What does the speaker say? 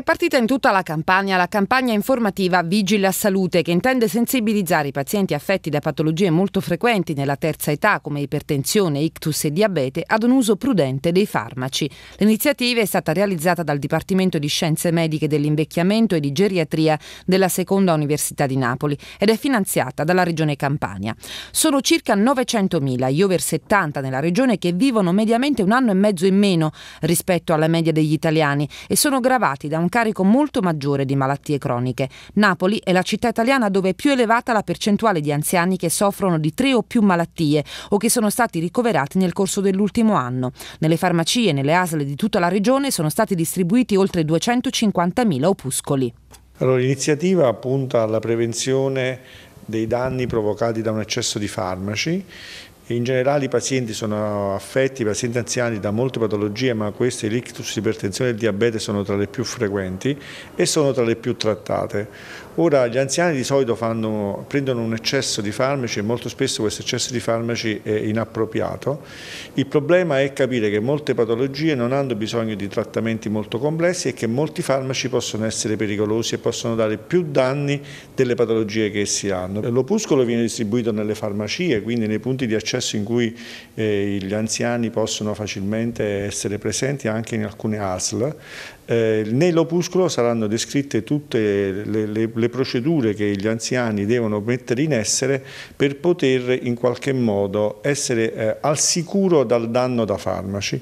È partita in tutta la campagna la campagna informativa Vigila Salute che intende sensibilizzare i pazienti affetti da patologie molto frequenti nella terza età come ipertensione, ictus e diabete ad un uso prudente dei farmaci. L'iniziativa è stata realizzata dal Dipartimento di Scienze Mediche dell'Invecchiamento e di Geriatria della Seconda Università di Napoli ed è finanziata dalla Regione Campania. Sono circa 900.000 gli over 70 nella regione che vivono mediamente un anno e mezzo in meno rispetto alla media degli italiani e sono gravati da un carico molto maggiore di malattie croniche. Napoli è la città italiana dove è più elevata la percentuale di anziani che soffrono di tre o più malattie o che sono stati ricoverati nel corso dell'ultimo anno. Nelle farmacie e nelle ASL di tutta la regione sono stati distribuiti oltre 250.000 opuscoli. Allora, l'iniziativa punta alla prevenzione dei danni provocati da un eccesso di farmaci in generale i pazienti sono affetti, i pazienti anziani, da molte patologie, ma queste, l'ictus, l'ipertensione e il diabete sono tra le più frequenti e sono tra le più trattate. Ora gli anziani di solito fanno, prendono un eccesso di farmaci e molto spesso questo eccesso di farmaci è inappropriato. Il problema è capire che molte patologie non hanno bisogno di trattamenti molto complessi e che molti farmaci possono essere pericolosi e possono dare più danni delle patologie che essi hanno. L'opuscolo viene distribuito nelle farmacie, quindi nei punti di accesso in cui eh, gli anziani possono facilmente essere presenti anche in alcune ASL. Eh, nell'opuscolo saranno descritte tutte le, le, le procedure che gli anziani devono mettere in essere per poter in qualche modo essere eh, al sicuro dal danno da farmaci.